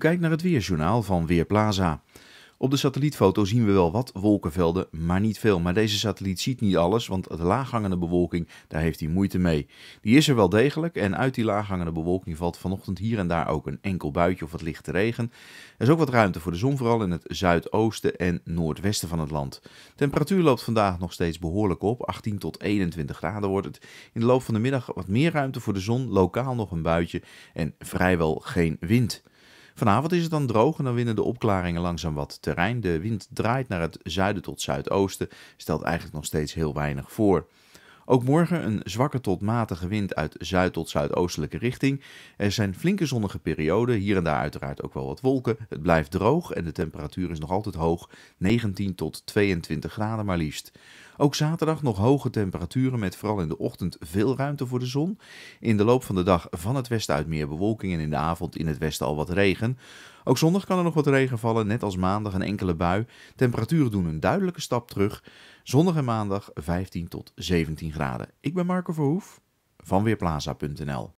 Kijk naar het weerjournaal van Weerplaza. Op de satellietfoto zien we wel wat wolkenvelden, maar niet veel. Maar deze satelliet ziet niet alles, want de laaghangende bewolking, daar heeft hij moeite mee. Die is er wel degelijk en uit die laaghangende bewolking valt vanochtend hier en daar ook een enkel buitje of wat lichte regen. Er is ook wat ruimte voor de zon, vooral in het zuidoosten en noordwesten van het land. Temperatuur loopt vandaag nog steeds behoorlijk op, 18 tot 21 graden wordt het. In de loop van de middag wat meer ruimte voor de zon, lokaal nog een buitje en vrijwel geen wind. Vanavond is het dan droog en dan winnen de opklaringen langzaam wat terrein. De wind draait naar het zuiden tot zuidoosten, stelt eigenlijk nog steeds heel weinig voor. Ook morgen een zwakke tot matige wind uit zuid tot zuidoostelijke richting. Er zijn flinke zonnige perioden, hier en daar uiteraard ook wel wat wolken. Het blijft droog en de temperatuur is nog altijd hoog, 19 tot 22 graden maar liefst. Ook zaterdag nog hoge temperaturen met vooral in de ochtend veel ruimte voor de zon. In de loop van de dag van het westen uit meer bewolking en in de avond in het westen al wat regen. Ook zondag kan er nog wat regen vallen, net als maandag een enkele bui. Temperaturen doen een duidelijke stap terug. Zondag en maandag 15 tot 17 graden. Ik ben Marco Verhoef van Weerplaza.nl.